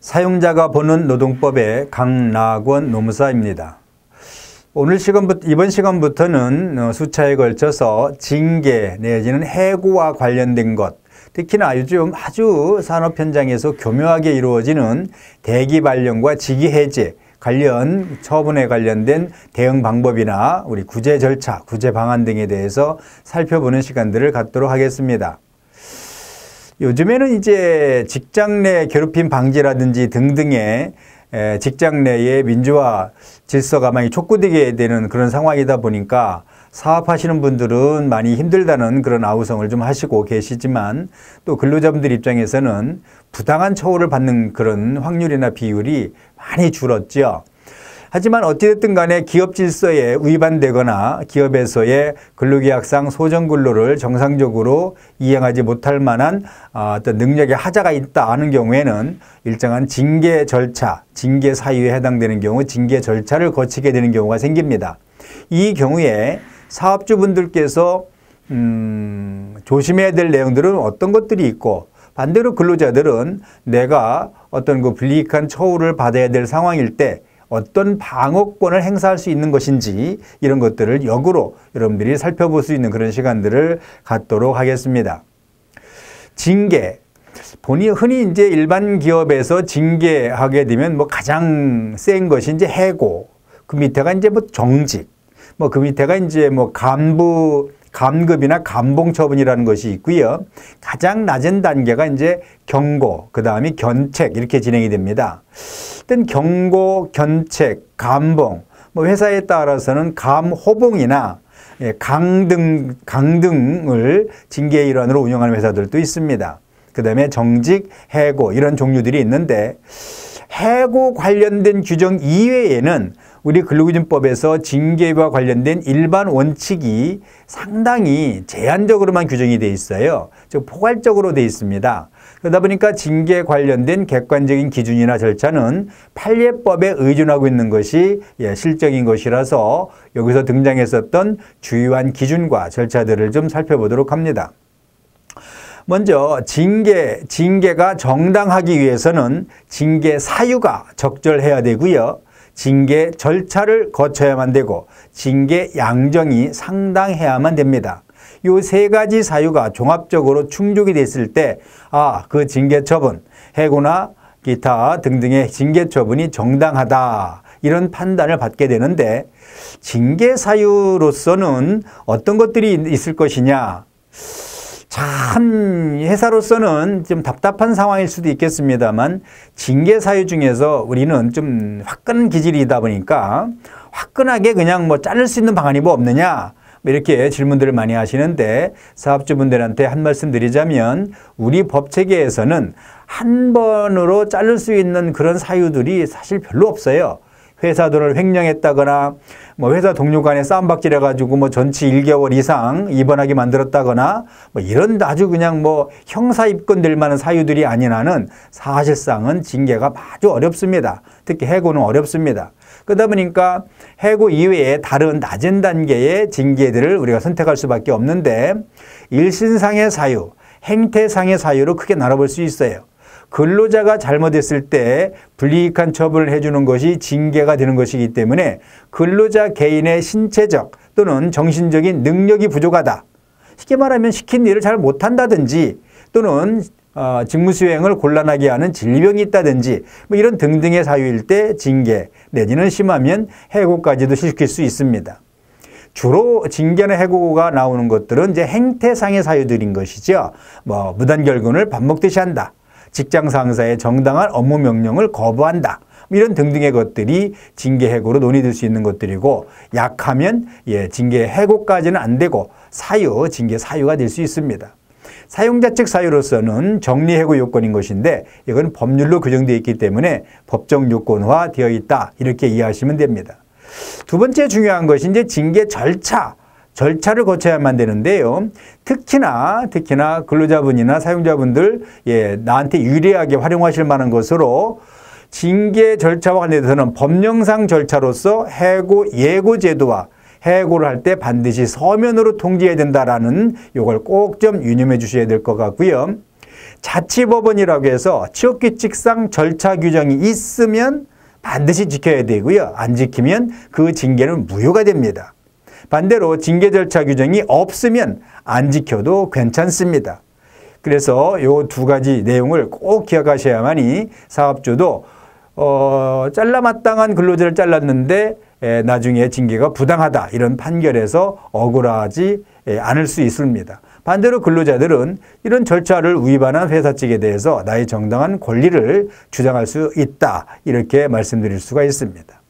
사용자가 보는 노동법의 강낙원 노무사입니다. 오늘 시간부터 이번 시간부터는 어, 수차에 걸쳐서 징계 내지는 해고와 관련된 것 특히나 요즘 아주 산업 현장에서 교묘하게 이루어지는 대기 발령과 직위 해제 관련 처분에 관련된 대응 방법이나 우리 구제 절차, 구제 방안 등에 대해서 살펴보는 시간들을 갖도록 하겠습니다. 요즘에는 이제 직장 내 괴롭힘 방지라든지 등등의 직장 내의 민주화 질서 가많이 촉구되게 되는 그런 상황이다 보니까 사업하시는 분들은 많이 힘들다는 그런 아우성을 좀 하시고 계시지만 또 근로자분들 입장에서는 부당한 처우를 받는 그런 확률이나 비율이 많이 줄었죠. 하지만 어찌됐든 간에 기업 질서에 위반되거나 기업에서의 근로계약상 소정근로를 정상적으로 이행하지 못할 만한 아, 어떤 능력의 하자가 있다 하는 경우에는 일정한 징계 절차, 징계 사유에 해당되는 경우 징계 절차를 거치게 되는 경우가 생깁니다. 이 경우에 사업주분들께서 음, 조심해야 될 내용들은 어떤 것들이 있고 반대로 근로자들은 내가 어떤 그 불이익한 처우를 받아야 될 상황일 때 어떤 방어권을 행사할 수 있는 것인지 이런 것들을 역으로 여러분들이 살펴볼 수 있는 그런 시간들을 갖도록 하겠습니다. 징계. 본인 흔히 이제 일반 기업에서 징계하게 되면 뭐 가장 센 것이 이제 해고. 그 밑에가 이제 뭐 정직. 뭐 그 밑에가 이제 뭐 간부 감금이나 감봉 처분이라는 것이 있고요. 가장 낮은 단계가 이제 경고, 그 다음이 견책 이렇게 진행이 됩니다. 일단 경고, 견책, 감봉, 뭐 회사에 따라서는 감호봉이나 예, 강등, 강등을 징계 일환으로 운영하는 회사들도 있습니다. 그 다음에 정직, 해고 이런 종류들이 있는데 해고 관련된 규정 이외에는 우리 근로기준법에서 징계와 관련된 일반 원칙이 상당히 제한적으로만 규정이 돼 있어요. 즉 포괄적으로 돼 있습니다. 그러다 보니까 징계 관련된 객관적인 기준이나 절차는 판례법에 의존하고 있는 것이 예, 실적인 것이라서 여기서 등장했었던 주요한 기준과 절차들을 좀 살펴보도록 합니다. 먼저 징계, 징계가 정당하기 위해서는 징계 사유가 적절해야 되고요. 징계 절차를 거쳐야만 되고 징계 양정이 상당해야만 됩니다. 요 세 가지 사유가 종합적으로 충족이 됐을 때 아, 그 징계 처분, 해고나 기타 등등의 징계 처분이 정당하다. 이런 판단을 받게 되는데 징계 사유로서는 어떤 것들이 있을 것이냐. 참 회사로서는 좀 답답한 상황일 수도 있겠습니다만 징계 사유 중에서 우리는 좀화끈 기질이다 보니까 화끈하게 그냥 뭐 자를 수 있는 방안이 뭐 없느냐 뭐 이렇게 질문들을 많이 하시는데 사업주분들한테 한 말씀 드리자면 우리 법체계에서는 한 번으로 자를 수 있는 그런 사유들이 사실 별로 없어요. 회사 돈을 횡령했다거나 뭐 회사 동료 간에 싸움박질 해가지고 뭐 전치 1개월 이상 입원하게 만들었다거나 뭐 이런 아주 그냥 뭐 형사 입건될 만한 사유들이 아니한는 사실상은 징계가 아주 어렵습니다. 특히 해고는 어렵습니다. 그러다 보니까 해고 이외에 다른 낮은 단계의 징계들을 우리가 선택할 수밖에 없는데 일신상의 사유, 행태상의 사유로 크게 나눠볼 수 있어요. 근로자가 잘못했을 때 불이익한 처벌을 해주는 것이 징계가 되는 것이기 때문에 근로자 개인의 신체적 또는 정신적인 능력이 부족하다. 쉽게 말하면 시킨 일을 잘 못한다든지 또는 어, 직무 수행을 곤란하게 하는 질병이 있다든지 뭐 이런 등등의 사유일 때 징계 내지는 심하면 해고까지도 시킬수 있습니다. 주로 징계나 해고가 나오는 것들은 이제 행태상의 사유들인 것이죠. 뭐 무단결근을 반복듯이 한다. 직장 상사의 정당한 업무 명령을 거부한다. 뭐 이런 등등의 것들이 징계 해고로 논의될 수 있는 것들이고 약하면 예, 징계 해고까지는 안 되고 사유, 징계 사유가 될 수 있습니다. 사용자 측 사유로서는 정리해고 요건인 것인데 이건 법률로 규정되어 있기 때문에 법정 요건화 되어 있다. 이렇게 이해하시면 됩니다. 두 번째 중요한 것이 이제 징계 절차 절차를 거쳐야만 되는데요. 특히나 특히나 근로자분이나 사용자분들 예, 나한테 유리하게 활용하실 만한 것으로 징계 절차와 관련해서는 법령상 절차로서 해고 예고 제도와 해고를 할 때 반드시 서면으로 통지해야 된다라는 요걸 꼭 좀 유념해 주셔야 될 것 같고요. 자치법원이라고 해서 취업규칙상 절차 규정이 있으면 반드시 지켜야 되고요. 안 지키면 그 징계는 무효가 됩니다. 반대로 징계 절차 규정이 없으면 안 지켜도 괜찮습니다. 그래서 요 두 가지 내용을 꼭 기억하셔야만이 사업주도 어, 잘라마땅한 근로자를 잘랐는데 에, 나중에 징계가 부당하다 이런 판결에서 억울하지 에, 않을 수 있습니다. 반대로 근로자들은 이런 절차를 위반한 회사 측에 대해서 나의 정당한 권리를 주장할 수 있다 이렇게 말씀드릴 수가 있습니다.